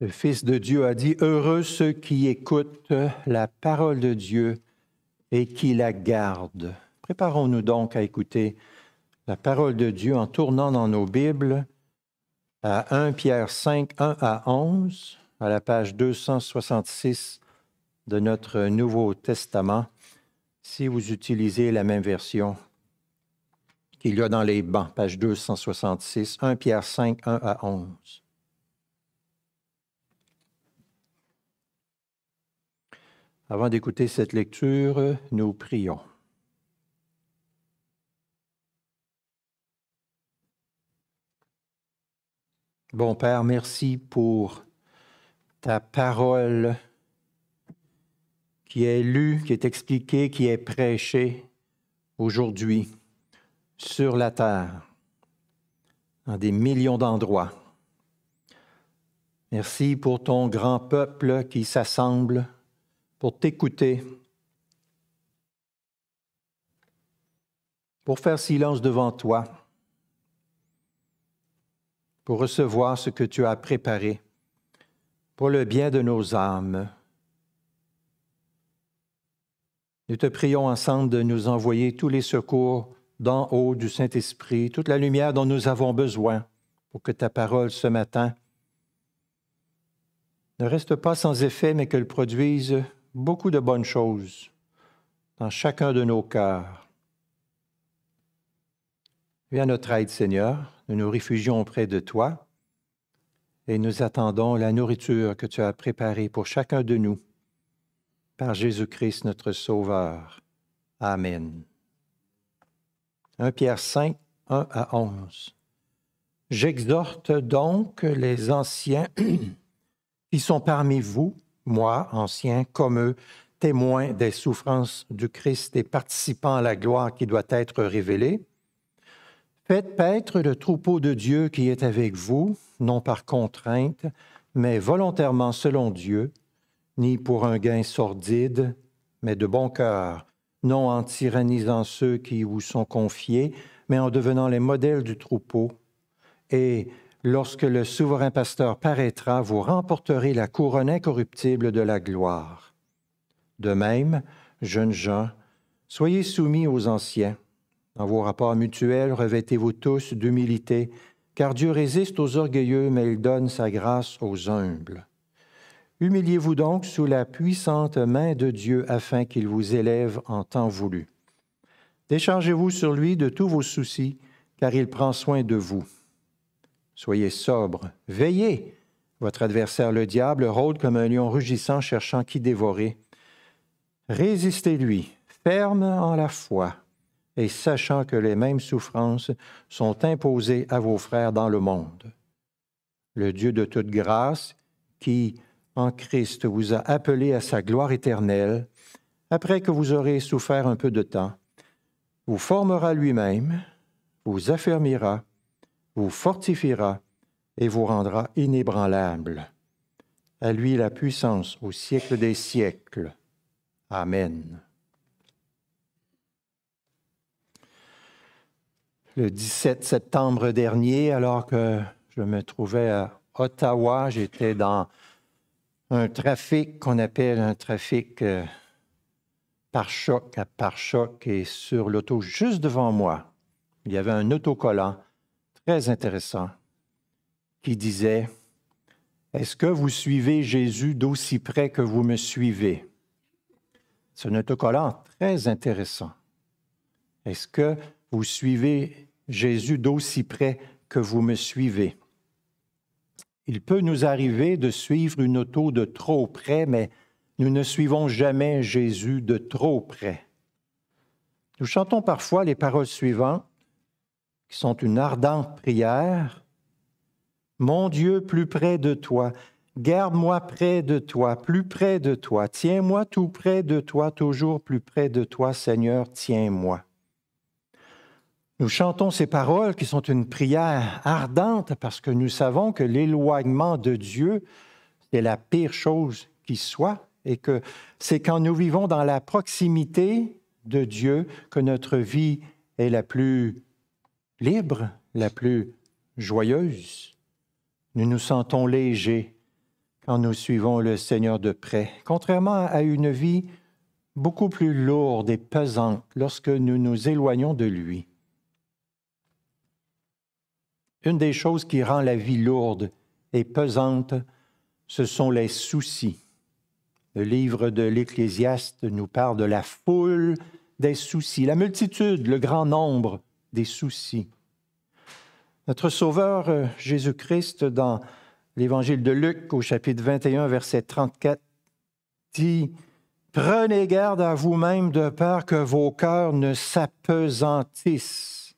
le Fils de Dieu a dit, Heureux ceux qui écoutent la parole de Dieu et qui la gardent. Préparons-nous donc à écouter la parole de Dieu en tournant dans nos Bibles à 1 Pierre 5, 1 à 11, à la page 266 de notre Nouveau Testament, si vous utilisez la même version qu'il y a dans les bancs, page 266, 1 Pierre 5, 1 à 11. Avant d'écouter cette lecture, nous prions. Bon Père, merci pour ta parole qui est lue, qui est expliquée, qui est prêchée aujourd'hui sur la terre, dans des millions d'endroits. Merci pour ton grand peuple qui s'assemble pour t'écouter, pour faire silence devant toi, pour recevoir ce que tu as préparé pour le bien de nos âmes. Nous te prions ensemble de nous envoyer tous les secours d'en haut du Saint-Esprit, toute la lumière dont nous avons besoin pour que ta parole ce matin ne reste pas sans effet, mais qu'elle produise beaucoup de bonnes choses dans chacun de nos cœurs. Viens à notre aide, Seigneur. Nous nous réfugions auprès de toi et nous attendons la nourriture que tu as préparée pour chacun de nous par Jésus-Christ notre Sauveur. Amen. 1 Pierre 5, 1 à 11. J'exhorte donc les anciens qui sont parmi vous moi, ancien, comme eux, témoin des souffrances du Christ et participant à la gloire qui doit être révélée. Faites paître le troupeau de Dieu qui est avec vous, non par contrainte, mais volontairement selon Dieu, ni pour un gain sordide, mais de bon cœur, non en tyrannisant ceux qui vous sont confiés, mais en devenant les modèles du troupeau, et Lorsque le souverain pasteur paraîtra, vous remporterez la couronne incorruptible de la gloire. De même, jeunes gens, soyez soumis aux anciens. Dans vos rapports mutuels, revêtez-vous tous d'humilité, car Dieu résiste aux orgueilleux, mais il donne sa grâce aux humbles. Humiliez-vous donc sous la puissante main de Dieu afin qu'il vous élève en temps voulu. Déchargez-vous sur lui de tous vos soucis, car il prend soin de vous. Soyez sobre, veillez. Votre adversaire, le diable, rôde comme un lion rugissant cherchant qui dévorer. Résistez-lui, ferme en la foi, et sachant que les mêmes souffrances sont imposées à vos frères dans le monde. Le Dieu de toute grâce, qui, en Christ, vous a appelé à sa gloire éternelle, après que vous aurez souffert un peu de temps, vous formera lui-même, vous affermira, vous fortifiera et vous rendra inébranlable. À lui la puissance au siècle des siècles. Amen. Le 17 septembre dernier, alors que je me trouvais à Ottawa, j'étais dans un trafic qu'on appelle un trafic euh, par choc à par choc et sur l'auto juste devant moi, il y avait un autocollant très intéressant qui disait, Est-ce que vous suivez Jésus d'aussi près que vous me suivez? C'est un autocollant très intéressant. Est-ce que vous suivez Jésus d'aussi près que vous me suivez? Il peut nous arriver de suivre une auto de trop près, mais nous ne suivons jamais Jésus de trop près. Nous chantons parfois les paroles suivantes qui sont une ardente prière. Mon Dieu, plus près de toi, garde-moi près de toi, plus près de toi, tiens-moi tout près de toi, toujours plus près de toi, Seigneur, tiens-moi. Nous chantons ces paroles qui sont une prière ardente parce que nous savons que l'éloignement de Dieu, est la pire chose qui soit et que c'est quand nous vivons dans la proximité de Dieu que notre vie est la plus libre, la plus joyeuse. Nous nous sentons légers quand nous suivons le Seigneur de près, contrairement à une vie beaucoup plus lourde et pesante lorsque nous nous éloignons de lui. Une des choses qui rend la vie lourde et pesante, ce sont les soucis. Le livre de l'Ecclésiaste nous parle de la foule des soucis, la multitude, le grand nombre des soucis. Notre Sauveur euh, Jésus-Christ, dans l'Évangile de Luc au chapitre 21, verset 34, dit, Prenez garde à vous-même de peur que vos cœurs ne s'apesantissent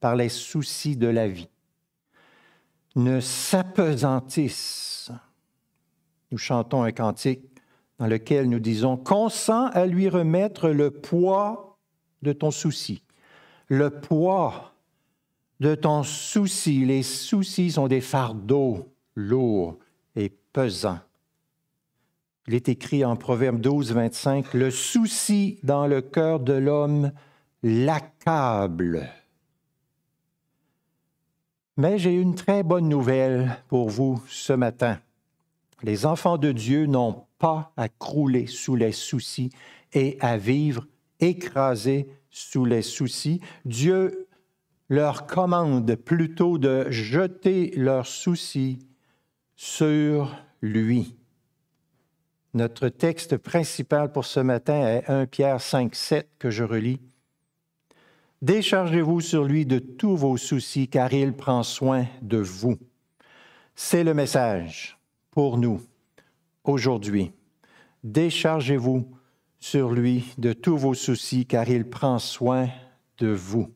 par les soucis de la vie. Ne s'apesantissent. Nous chantons un cantique dans lequel nous disons Consens à lui remettre le poids de ton souci le poids de ton souci. Les soucis sont des fardeaux lourds et pesants. Il est écrit en Proverbe 12, 25, Le souci dans le cœur de l'homme l'accable. Mais j'ai une très bonne nouvelle pour vous ce matin. Les enfants de Dieu n'ont pas à crouler sous les soucis et à vivre écrasés sous les soucis, Dieu leur commande plutôt de jeter leurs soucis sur lui. Notre texte principal pour ce matin est 1 Pierre 5, 7 que je relis. Déchargez-vous sur lui de tous vos soucis car il prend soin de vous. C'est le message pour nous aujourd'hui. Déchargez-vous sur lui de tous vos soucis, car il prend soin de vous.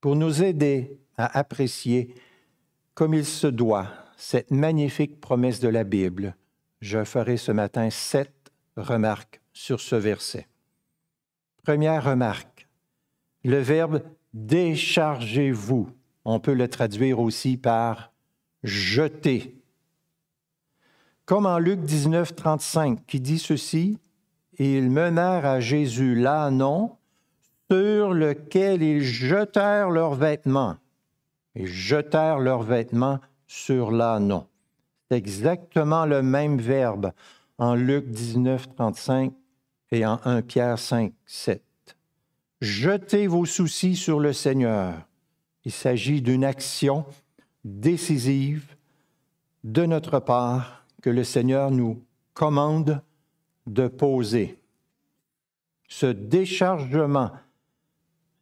Pour nous aider à apprécier comme il se doit cette magnifique promesse de la Bible, je ferai ce matin sept remarques sur ce verset. Première remarque, le verbe déchargez-vous, on peut le traduire aussi par jeter comme en Luc 19, 35, qui dit ceci Ils menèrent à Jésus l'ânon sur lequel ils jetèrent leurs vêtements. Ils jetèrent leurs vêtements sur l'ânon. C'est exactement le même verbe en Luc 19, 35 et en 1 Pierre 5, 7. Jetez vos soucis sur le Seigneur. Il s'agit d'une action décisive de notre part que le Seigneur nous commande de poser. Ce déchargement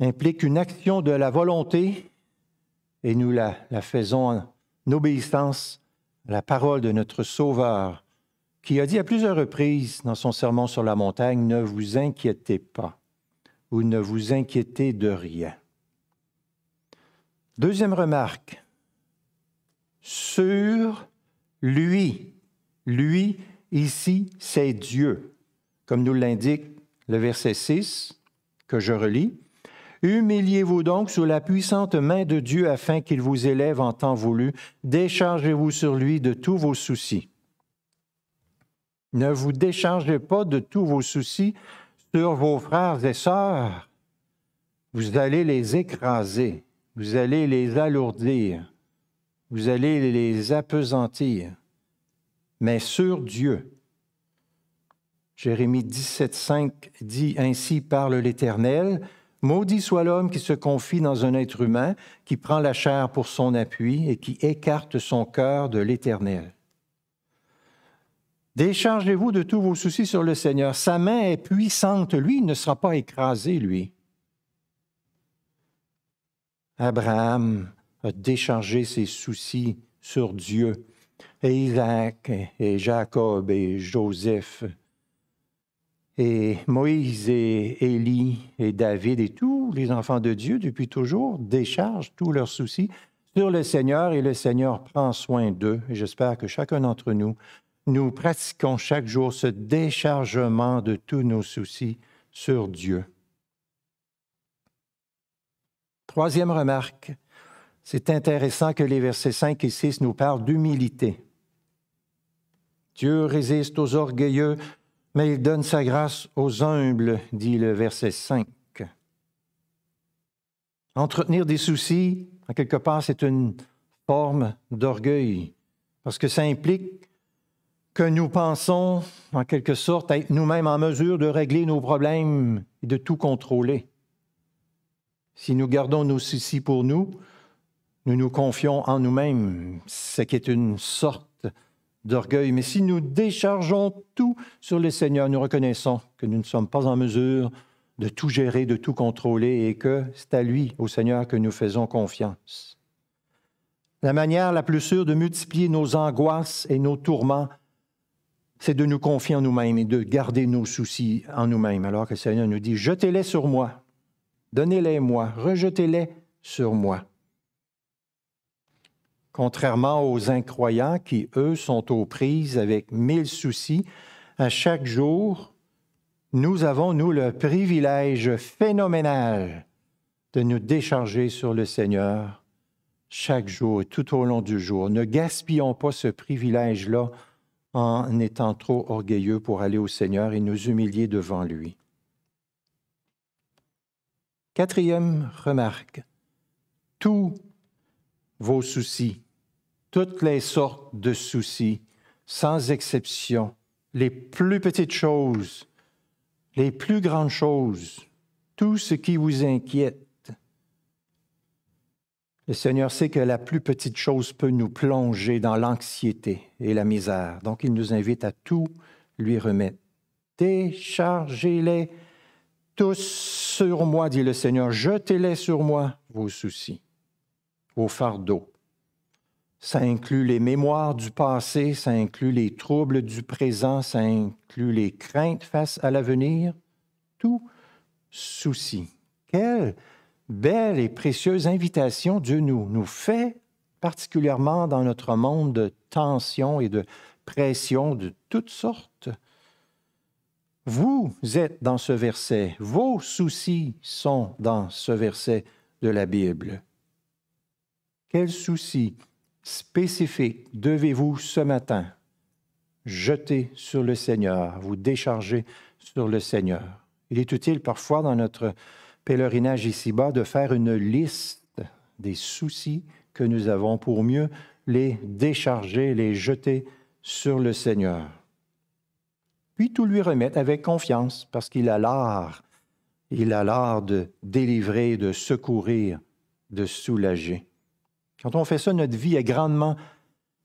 implique une action de la volonté et nous la, faisons en obéissance à la parole de notre Sauveur, qui a dit à plusieurs reprises dans son sermon sur la montagne, ne vous inquiétez pas ou ne vous inquiétez de rien. Deuxième remarque, sur lui lui, ici, c'est Dieu, comme nous l'indique le verset 6 que je relis. Humiliez-vous donc sous la puissante main de Dieu afin qu'il vous élève en temps voulu. Déchargez-vous sur lui de tous vos soucis. Ne vous déchargez pas de tous vos soucis sur vos frères et sœurs. Vous allez les écraser, vous allez les alourdir, vous allez les appesantir mais sur Dieu. Jérémie 175 dit Ainsi parle l'Éternel Maudit soit l'homme qui se confie dans un être humain, qui prend la chair pour son appui et qui écarte son cœur de l'Éternel. Déchargez-vous de tous vos soucis sur le Seigneur. Sa main est puissante, lui ne sera pas écrasé, lui. Abraham a déchargé ses soucis sur Dieu et Isaac, et Jacob, et Joseph, et Moïse, et Élie, et David, et tous les enfants de Dieu depuis toujours déchargent tous leurs soucis sur le Seigneur et le Seigneur prend soin d'eux. j'espère que chacun d'entre nous, nous pratiquons chaque jour ce déchargement de tous nos soucis sur Dieu. Troisième remarque, c'est intéressant que les versets 5 et 6 nous parlent d'humilité. Dieu résiste aux orgueilleux, mais il donne sa grâce aux humbles, dit le verset 5. Entretenir des soucis, en quelque part, c'est une forme d'orgueil, parce que ça implique que nous pensons, en quelque sorte, être nous-mêmes en mesure de régler nos problèmes et de tout contrôler. Si nous gardons nos soucis pour nous, nous nous confions en nous-mêmes, ce qui est une sorte d'orgueil. Mais si nous déchargeons tout sur le Seigneur, nous reconnaissons que nous ne sommes pas en mesure de tout gérer, de tout contrôler, et que c'est à lui, au Seigneur, que nous faisons confiance. La manière la plus sûre de multiplier nos angoisses et nos tourments, c'est de nous confier en nous-mêmes et de garder nos soucis en nous-mêmes, alors que le Seigneur nous dit, jetez-les sur moi, donnez-les moi, rejetez-les sur moi contrairement aux incroyants qui, eux, sont aux prises avec mille soucis. À chaque jour, nous avons, nous, le privilège phénoménal de nous décharger sur le Seigneur chaque jour, tout au long du jour. Ne gaspillons pas ce privilège-là en étant trop orgueilleux pour aller au Seigneur et nous humilier devant lui. Quatrième remarque, tous vos soucis toutes les sortes de soucis, sans exception, les plus petites choses, les plus grandes choses, tout ce qui vous inquiète. Le Seigneur sait que la plus petite chose peut nous plonger dans l'anxiété et la misère. Donc il nous invite à tout lui remettre. Déchargez-les tous sur moi, dit le Seigneur. Jetez-les sur moi, vos soucis, vos fardeaux. Ça inclut les mémoires du passé, ça inclut les troubles du présent, ça inclut les craintes face à l'avenir, tout souci. Quelle belle et précieuse invitation Dieu nous, nous fait, particulièrement dans notre monde de tension et de pression de toutes sortes. Vous êtes dans ce verset, vos soucis sont dans ce verset de la Bible. Quels soucis spécifique devez-vous ce matin jeter sur le Seigneur, vous décharger sur le Seigneur. Il est utile parfois dans notre pèlerinage ici-bas de faire une liste des soucis que nous avons pour mieux les décharger, les jeter sur le Seigneur. Puis tout lui remettre avec confiance parce qu'il a l'art, il a l'art de délivrer, de secourir, de soulager. Quand on fait ça, notre vie est grandement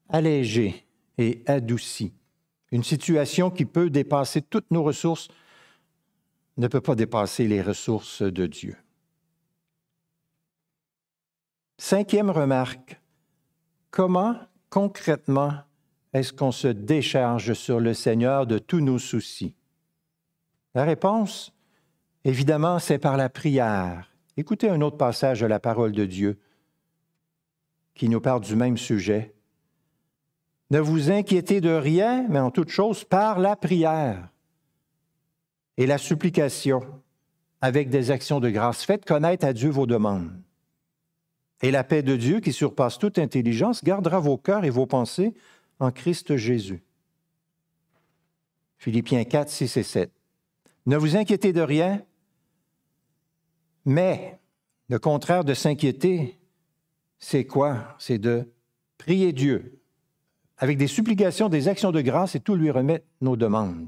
allégée et adoucie. Une situation qui peut dépasser toutes nos ressources ne peut pas dépasser les ressources de Dieu. Cinquième remarque, comment concrètement est-ce qu'on se décharge sur le Seigneur de tous nos soucis? La réponse, évidemment, c'est par la prière. Écoutez un autre passage de la parole de Dieu qui nous parle du même sujet. Ne vous inquiétez de rien, mais en toute chose par la prière et la supplication, avec des actions de grâce. Faites connaître à Dieu vos demandes. Et la paix de Dieu, qui surpasse toute intelligence, gardera vos cœurs et vos pensées en Christ Jésus. Philippiens 4, 6 et 7. Ne vous inquiétez de rien, mais le contraire de s'inquiéter, c'est quoi? C'est de prier Dieu avec des supplications, des actions de grâce et tout lui remettre nos demandes.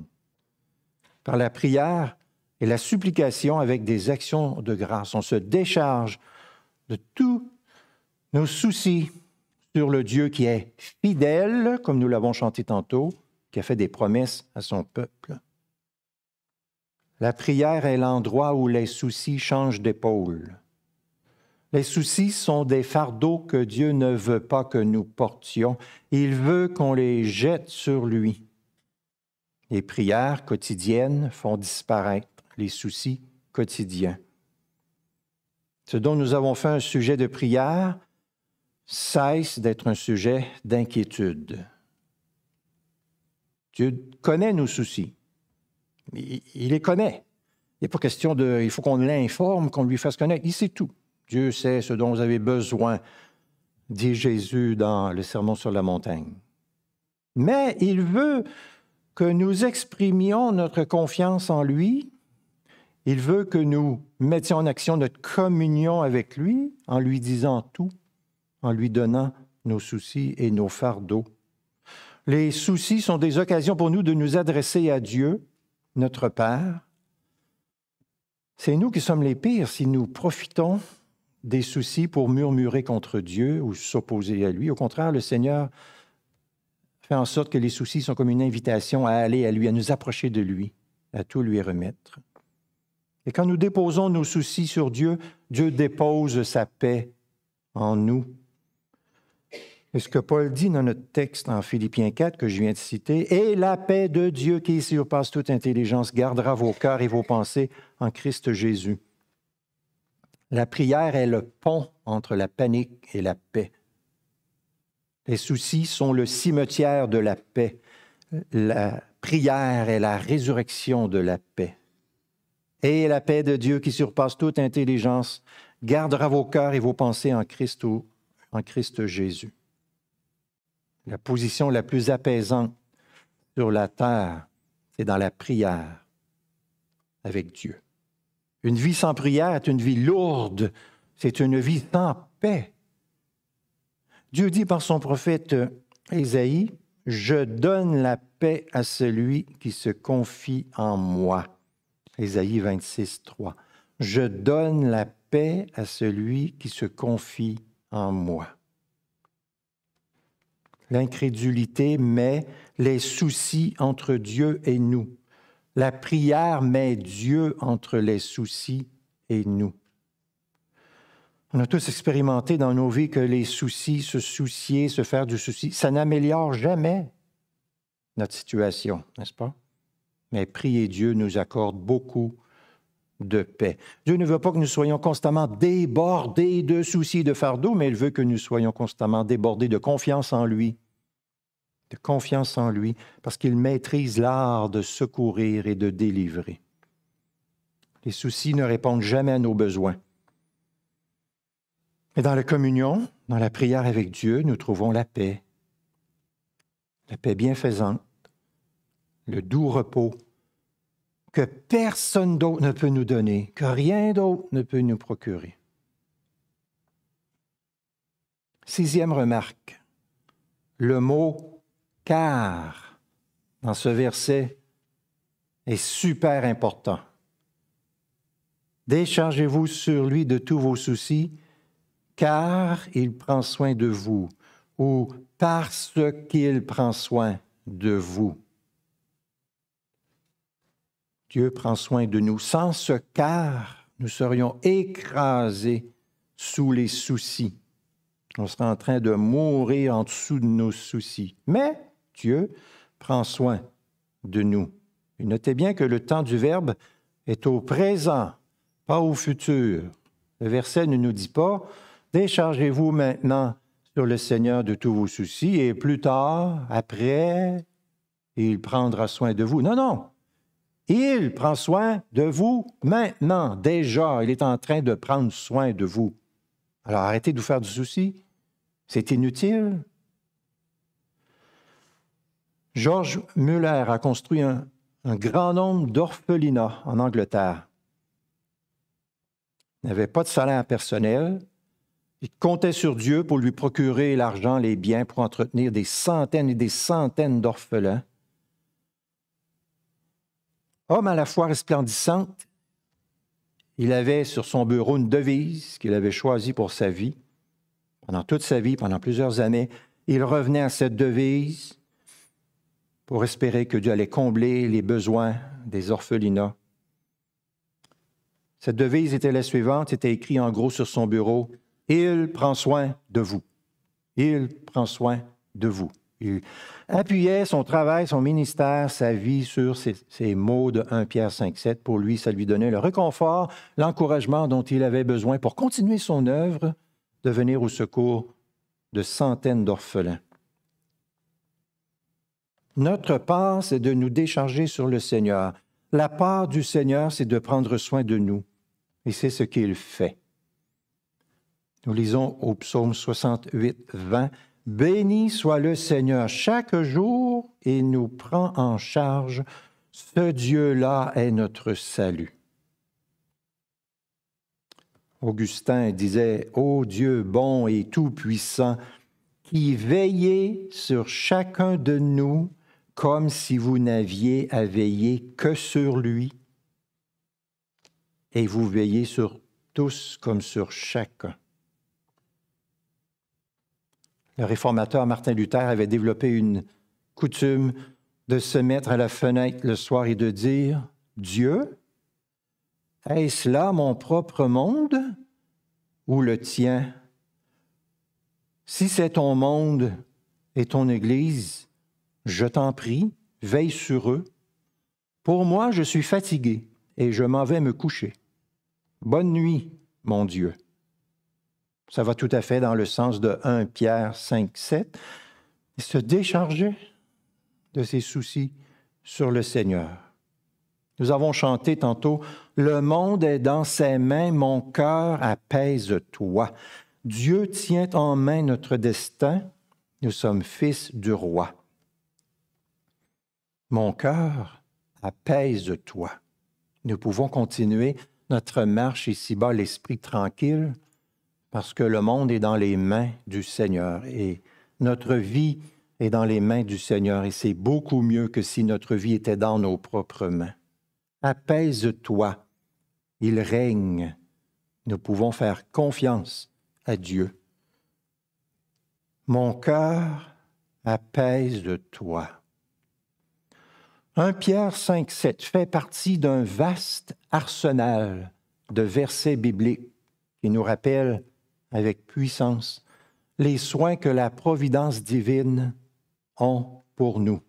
Par la prière et la supplication avec des actions de grâce, on se décharge de tous nos soucis sur le Dieu qui est fidèle, comme nous l'avons chanté tantôt, qui a fait des promesses à son peuple. La prière est l'endroit où les soucis changent d'épaule. Les soucis sont des fardeaux que Dieu ne veut pas que nous portions. Il veut qu'on les jette sur lui. Les prières quotidiennes font disparaître les soucis quotidiens. Ce dont nous avons fait un sujet de prière cesse d'être un sujet d'inquiétude. Dieu connaît nos soucis. Il, les connaît. Il n'est pas question de... Il faut qu'on l'informe, qu'on lui fasse connaître. Il sait tout. Dieu sait ce dont vous avez besoin, dit Jésus dans le Sermon sur la montagne. Mais il veut que nous exprimions notre confiance en lui. Il veut que nous mettions en action notre communion avec lui en lui disant tout, en lui donnant nos soucis et nos fardeaux. Les soucis sont des occasions pour nous de nous adresser à Dieu, notre Père. C'est nous qui sommes les pires si nous profitons des soucis pour murmurer contre Dieu ou s'opposer à lui. Au contraire, le Seigneur fait en sorte que les soucis sont comme une invitation à aller à lui, à nous approcher de lui, à tout lui remettre. Et quand nous déposons nos soucis sur Dieu, Dieu dépose sa paix en nous. Et ce que Paul dit dans notre texte en Philippiens 4 que je viens de citer, Et la paix de Dieu qui surpasse toute intelligence gardera vos cœurs et vos pensées en Christ Jésus. La prière est le pont entre la panique et la paix. Les soucis sont le cimetière de la paix. La prière est la résurrection de la paix. Et la paix de Dieu qui surpasse toute intelligence gardera vos cœurs et vos pensées en Christ, en Christ Jésus. La position la plus apaisante sur la terre, est dans la prière avec Dieu. Une vie sans prière est une vie lourde, c'est une vie sans paix. Dieu dit par son prophète euh, Ésaïe, Je donne la paix à celui qui se confie en moi. Ésaïe 26, 3. Je donne la paix à celui qui se confie en moi. L'incrédulité met les soucis entre Dieu et nous. La prière met Dieu entre les soucis et nous. On a tous expérimenté dans nos vies que les soucis, se soucier, se faire du souci, ça n'améliore jamais notre situation, n'est-ce pas? Mais prier Dieu nous accorde beaucoup de paix. Dieu ne veut pas que nous soyons constamment débordés de soucis, de fardeaux, mais il veut que nous soyons constamment débordés de confiance en lui, confiance en lui, parce qu'il maîtrise l'art de secourir et de délivrer. Les soucis ne répondent jamais à nos besoins. Mais dans la communion, dans la prière avec Dieu, nous trouvons la paix, la paix bienfaisante, le doux repos que personne d'autre ne peut nous donner, que rien d'autre ne peut nous procurer. Sixième remarque, le mot car dans ce verset est super important. Déchargez-vous sur lui de tous vos soucis, car il prend soin de vous, ou parce qu'il prend soin de vous. Dieu prend soin de nous. Sans ce car, nous serions écrasés sous les soucis. On serait en train de mourir en dessous de nos soucis. Mais Dieu prend soin de nous. notez bien que le temps du Verbe est au présent, pas au futur. Le verset ne nous dit pas Déchargez-vous maintenant sur le Seigneur de tous vos soucis et plus tard, après, il prendra soin de vous. Non, non. Il prend soin de vous maintenant, déjà. Il est en train de prendre soin de vous. Alors arrêtez de vous faire du souci. C'est inutile. George Muller a construit un, grand nombre d'orphelinats en Angleterre. Il n'avait pas de salaire personnel. Il comptait sur Dieu pour lui procurer l'argent, les biens, pour entretenir des centaines et des centaines d'orphelins. Homme à la fois resplendissante, il avait sur son bureau une devise qu'il avait choisie pour sa vie. Pendant toute sa vie, pendant plusieurs années, il revenait à cette devise pour espérer que Dieu allait combler les besoins des orphelinats. Cette devise était la suivante, était écrite en gros sur son bureau. Il prend soin de vous. Il prend soin de vous. Il appuyait son travail, son ministère, sa vie sur ces, mots de 1 Pierre 5, 7. Pour lui, ça lui donnait le réconfort, l'encouragement dont il avait besoin pour continuer son œuvre de venir au secours de centaines d'orphelins. Notre part, c'est de nous décharger sur le Seigneur. La part du Seigneur, c'est de prendre soin de nous. Et c'est ce qu'il fait. Nous lisons au psaume 68, 20. Béni soit le Seigneur chaque jour et nous prend en charge. Ce Dieu-là est notre salut. Augustin disait, Ô Dieu bon et tout-puissant, qui veillez sur chacun de nous comme si vous n'aviez à veiller que sur lui, et vous veillez sur tous comme sur chacun. Le réformateur Martin Luther avait développé une coutume de se mettre à la fenêtre le soir et de dire, Dieu, est-ce là mon propre monde ou le tien? Si c'est ton monde et ton Église, je t'en prie, veille sur eux. Pour moi, je suis fatigué et je m'en vais me coucher. Bonne nuit, mon Dieu. Ça va tout à fait dans le sens de 1 Pierre 5, 7. se décharger de ses soucis sur le Seigneur. Nous avons chanté tantôt Le monde est dans ses mains, mon cœur apaise-toi. Dieu tient en main notre destin, nous sommes fils du roi. Mon cœur, apaise-toi. Nous pouvons continuer notre marche ici-bas, l'esprit tranquille, parce que le monde est dans les mains du Seigneur et notre vie est dans les mains du Seigneur et c'est beaucoup mieux que si notre vie était dans nos propres mains. Apaise-toi, il règne. Nous pouvons faire confiance à Dieu. Mon cœur, apaise-toi. 1 Pierre 5, 7 fait partie d'un vaste arsenal de versets bibliques qui nous rappellent avec puissance les soins que la providence divine ont pour nous.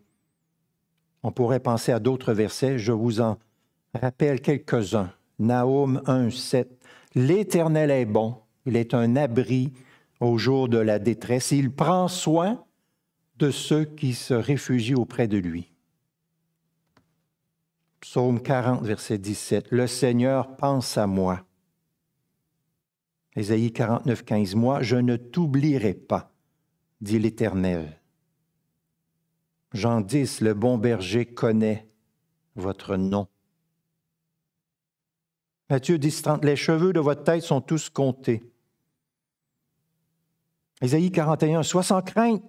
On pourrait penser à d'autres versets, je vous en rappelle quelques-uns. Naoum 1, 7. L'Éternel est bon, il est un abri au jour de la détresse, il prend soin de ceux qui se réfugient auprès de lui. Psaume 40, verset 17. Le Seigneur pense à moi. Ésaïe 49, 15. Moi, je ne t'oublierai pas, dit l'Éternel. Jean 10, le bon berger connaît votre nom. Matthieu 10, 30, les cheveux de votre tête sont tous comptés. Ésaïe 41, sois sans crainte,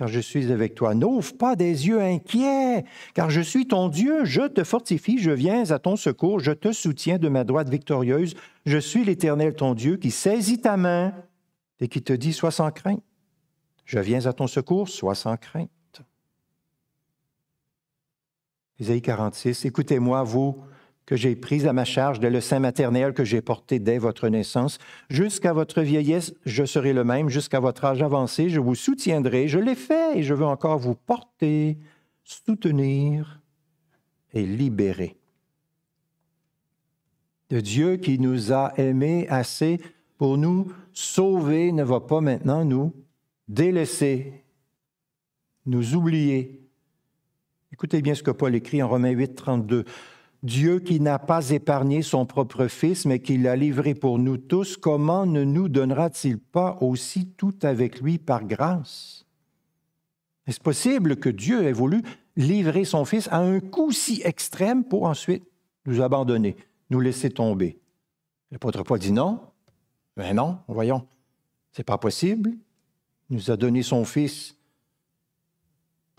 car je suis avec toi. N'ouvre pas des yeux inquiets, car je suis ton Dieu, je te fortifie, je viens à ton secours, je te soutiens de ma droite victorieuse, je suis l'Éternel ton Dieu qui saisit ta main et qui te dit, sois sans crainte. Je viens à ton secours, sois sans crainte. 46, écoutez-moi, vous que j'ai prise à ma charge de le sein maternel que j'ai porté dès votre naissance. Jusqu'à votre vieillesse, je serai le même. Jusqu'à votre âge avancé, je vous soutiendrai. Je l'ai fait et je veux encore vous porter, soutenir et libérer. De Dieu qui nous a aimés assez pour nous sauver ne va pas maintenant nous délaisser, nous oublier. Écoutez bien ce que Paul écrit en Romains 8, 32. Dieu qui n'a pas épargné son propre Fils, mais qui l'a livré pour nous tous, comment ne nous donnera-t-il pas aussi tout avec lui par grâce? Est-ce possible que Dieu ait voulu livrer son Fils à un coup si extrême pour ensuite nous abandonner, nous laisser tomber? L'apôtre Paul dit non. Mais ben non, voyons, c'est pas possible. Il nous a donné son Fils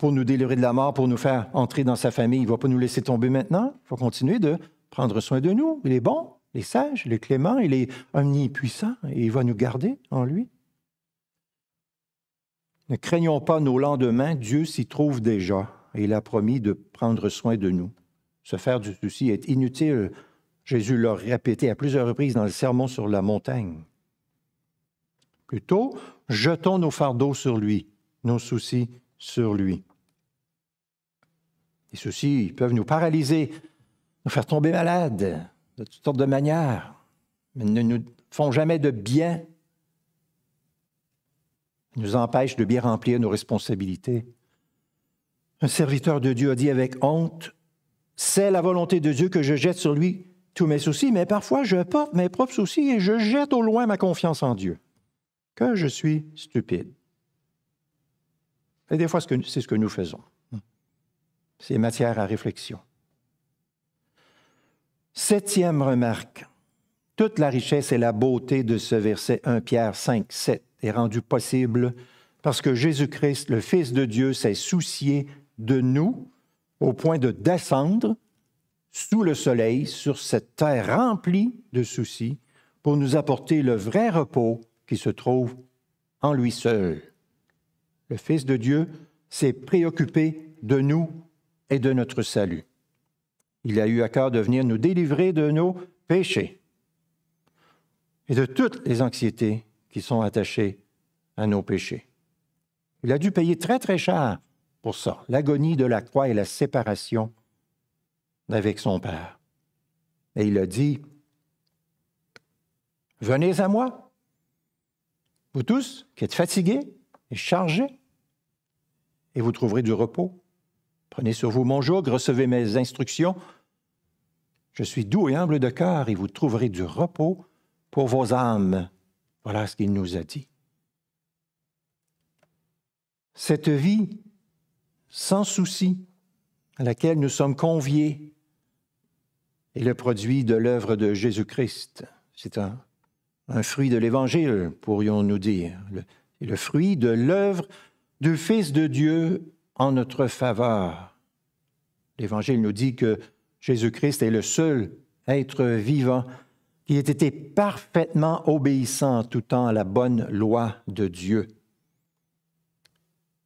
pour nous délivrer de la mort, pour nous faire entrer dans sa famille. Il ne va pas nous laisser tomber maintenant. Il faut continuer de prendre soin de nous. Il est bon, il est sage, il est clément, il est omnipuissant et il va nous garder en lui. Ne craignons pas nos lendemains, Dieu s'y trouve déjà et il a promis de prendre soin de nous. Se faire du souci est inutile. Jésus l'a répété à plusieurs reprises dans le sermon sur la montagne. Plutôt, jetons nos fardeaux sur lui, nos soucis sur lui. Les soucis peuvent nous paralyser, nous faire tomber malades de toutes sortes de manières, mais ne nous font jamais de bien. nous empêchent de bien remplir nos responsabilités. Un serviteur de Dieu a dit avec honte, c'est la volonté de Dieu que je jette sur lui tous mes soucis, mais parfois je porte mes propres soucis et je jette au loin ma confiance en Dieu. Que je suis stupide. Et des fois, c'est ce que nous faisons. C'est matière à réflexion. Septième remarque. Toute la richesse et la beauté de ce verset 1 Pierre 5, 7 est rendue possible parce que Jésus-Christ, le Fils de Dieu, s'est soucié de nous au point de descendre sous le soleil sur cette terre remplie de soucis pour nous apporter le vrai repos qui se trouve en lui seul. Le Fils de Dieu s'est préoccupé de nous et de notre salut. Il a eu à cœur de venir nous délivrer de nos péchés et de toutes les anxiétés qui sont attachées à nos péchés. Il a dû payer très très cher pour ça, l'agonie de la croix et la séparation avec son Père. Et il a dit, Venez à moi, vous tous qui êtes fatigués et chargés, et vous trouverez du repos. Prenez sur vous mon joug, recevez mes instructions. Je suis doux et humble de cœur, et vous trouverez du repos pour vos âmes. Voilà ce qu'il nous a dit. Cette vie sans souci à laquelle nous sommes conviés est le produit de l'œuvre de Jésus-Christ. C'est un, fruit de l'Évangile, pourrions-nous dire. Le, le fruit de l'œuvre du Fils de Dieu en notre faveur. L'Évangile nous dit que Jésus-Christ est le seul être vivant qui ait été parfaitement obéissant tout à la bonne loi de Dieu.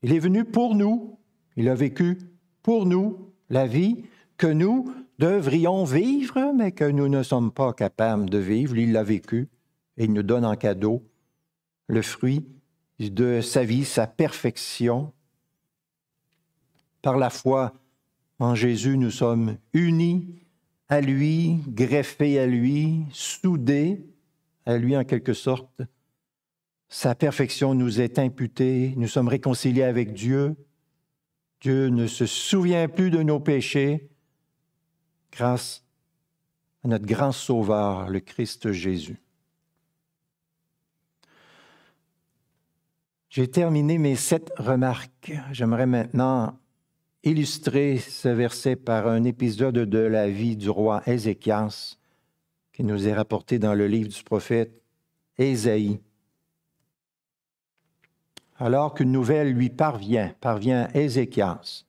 Il est venu pour nous, il a vécu pour nous la vie que nous devrions vivre, mais que nous ne sommes pas capables de vivre. Il l'a vécu et il nous donne en cadeau le fruit de sa vie, sa perfection, par la foi en Jésus, nous sommes unis à lui, greffés à lui, soudés à lui en quelque sorte. Sa perfection nous est imputée, nous sommes réconciliés avec Dieu. Dieu ne se souvient plus de nos péchés grâce à notre grand Sauveur, le Christ Jésus. J'ai terminé mes sept remarques. J'aimerais maintenant illustrer ce verset par un épisode de la vie du roi Ézéchias qui nous est rapporté dans le livre du prophète Ésaïe. Alors qu'une nouvelle lui parvient, parvient Ézéchias,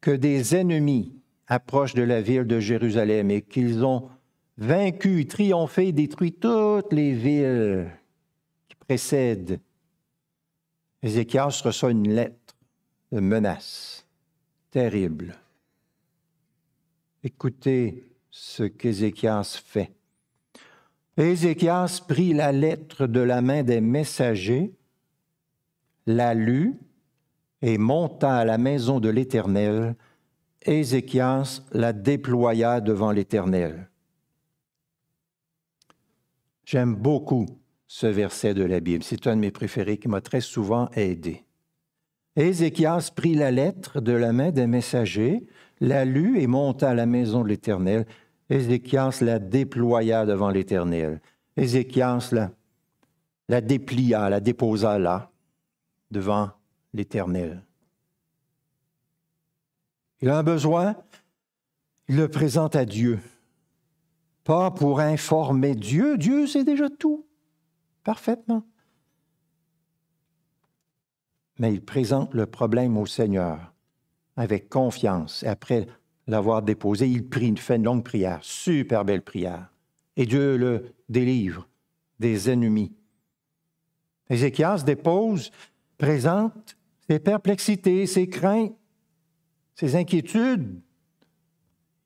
que des ennemis approchent de la ville de Jérusalem et qu'ils ont vaincu, triomphé, détruit toutes les villes qui précèdent, Ézéchias reçoit une lettre de menace terrible. Écoutez ce qu'Ézéchias fait. Ézéchias prit la lettre de la main des messagers, la lut et monta à la maison de l'Éternel. Ézéchias la déploya devant l'Éternel. J'aime beaucoup ce verset de la Bible. C'est un de mes préférés qui m'a très souvent aidé. Ézéchias prit la lettre de la main des messagers, la lut et monta à la maison de l'Éternel. Ézéchias la déploya devant l'Éternel. Ézéchias la, la déplia, la déposa là, devant l'Éternel. Il a un besoin, il le présente à Dieu. Pas pour informer Dieu, Dieu sait déjà tout, parfaitement mais il présente le problème au Seigneur avec confiance. Après l'avoir déposé, il prie, il fait une longue prière, super belle prière. Et Dieu le délivre des ennemis. Ézéchias dépose, présente ses perplexités, ses craintes, ses inquiétudes.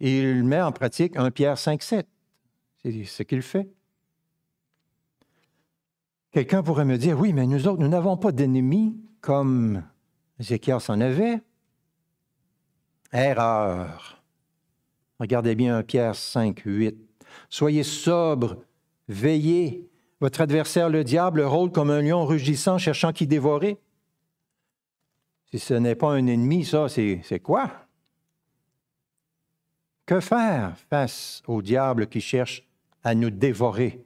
Il met en pratique 1 Pierre 5, 7. C'est ce qu'il fait. Quelqu'un pourrait me dire, oui, mais nous autres, nous n'avons pas d'ennemis comme Ézéchias s'en avait. Erreur. Regardez bien Pierre 5, 8. Soyez sobre, veillez. Votre adversaire, le diable, rôle comme un lion rugissant, cherchant qui dévorer. Si ce n'est pas un ennemi, ça, c'est quoi? Que faire face au diable qui cherche à nous dévorer?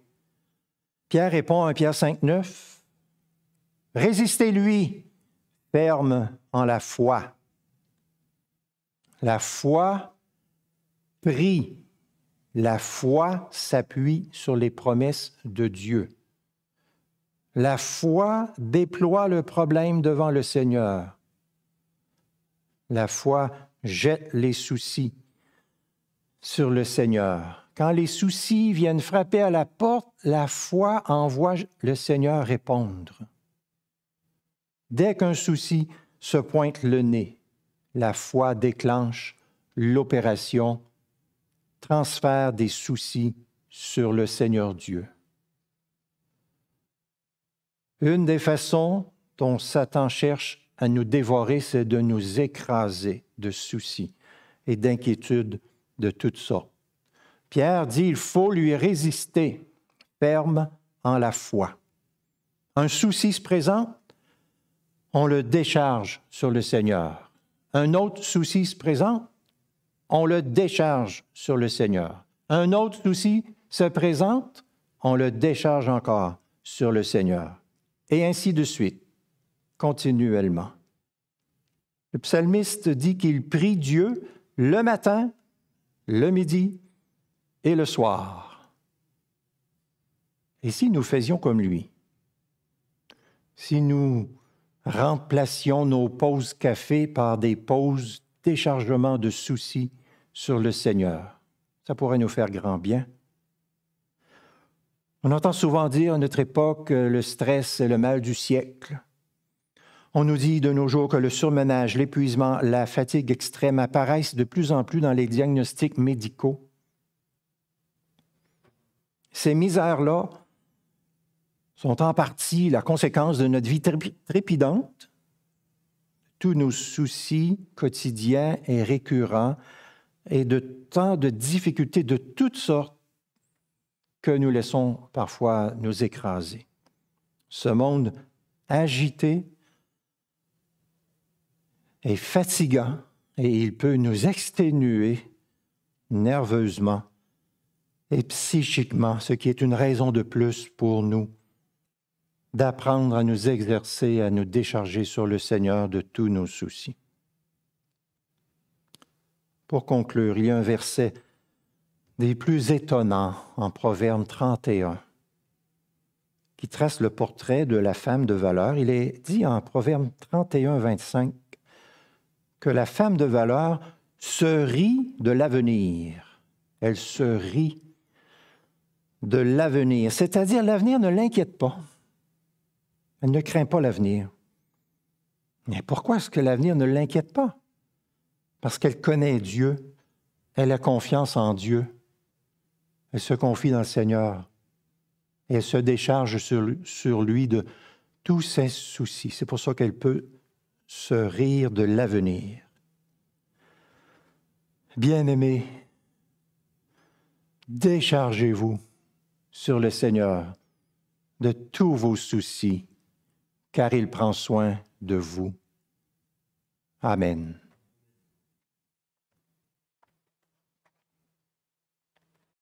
Pierre répond à Pierre 5, 9. Résistez-lui, ferme en la foi. La foi prie. La foi s'appuie sur les promesses de Dieu. La foi déploie le problème devant le Seigneur. La foi jette les soucis sur le Seigneur. Quand les soucis viennent frapper à la porte, la foi envoie le Seigneur répondre. Dès qu'un souci se pointe le nez, la foi déclenche l'opération transfert des soucis sur le Seigneur Dieu. Une des façons dont Satan cherche à nous dévorer, c'est de nous écraser de soucis et d'inquiétudes de toutes sortes. Pierre dit, il faut lui résister, ferme en la foi. Un souci se présente, on le décharge sur le Seigneur. Un autre souci se présente, on le décharge sur le Seigneur. Un autre souci se présente, on le décharge encore sur le Seigneur. Et ainsi de suite, continuellement. Le psalmiste dit qu'il prie Dieu le matin, le midi et le soir. Et si nous faisions comme lui, si nous Remplacions nos pauses café par des pauses déchargement de soucis sur le Seigneur. Ça pourrait nous faire grand bien. On entend souvent dire à notre époque que euh, le stress est le mal du siècle. On nous dit de nos jours que le surmenage, l'épuisement, la fatigue extrême apparaissent de plus en plus dans les diagnostics médicaux. Ces misères-là sont en partie la conséquence de notre vie trépidante. Tous nos soucis quotidiens et récurrents et de tant de difficultés de toutes sortes que nous laissons parfois nous écraser. Ce monde agité est fatigant et il peut nous exténuer nerveusement et psychiquement, ce qui est une raison de plus pour nous d'apprendre à nous exercer, à nous décharger sur le Seigneur de tous nos soucis. Pour conclure, il y a un verset des plus étonnants en Proverbe 31 qui trace le portrait de la femme de valeur. Il est dit en Proverbe 31, 25 que la femme de valeur se rit de l'avenir. Elle se rit de l'avenir, c'est-à-dire l'avenir ne l'inquiète pas. Elle ne craint pas l'avenir. Mais pourquoi est-ce que l'avenir ne l'inquiète pas? Parce qu'elle connaît Dieu. Elle a confiance en Dieu. Elle se confie dans le Seigneur. Et elle se décharge sur, sur lui de tous ses soucis. C'est pour ça qu'elle peut se rire de l'avenir. Bien-aimés, déchargez-vous sur le Seigneur de tous vos soucis car il prend soin de vous. Amen.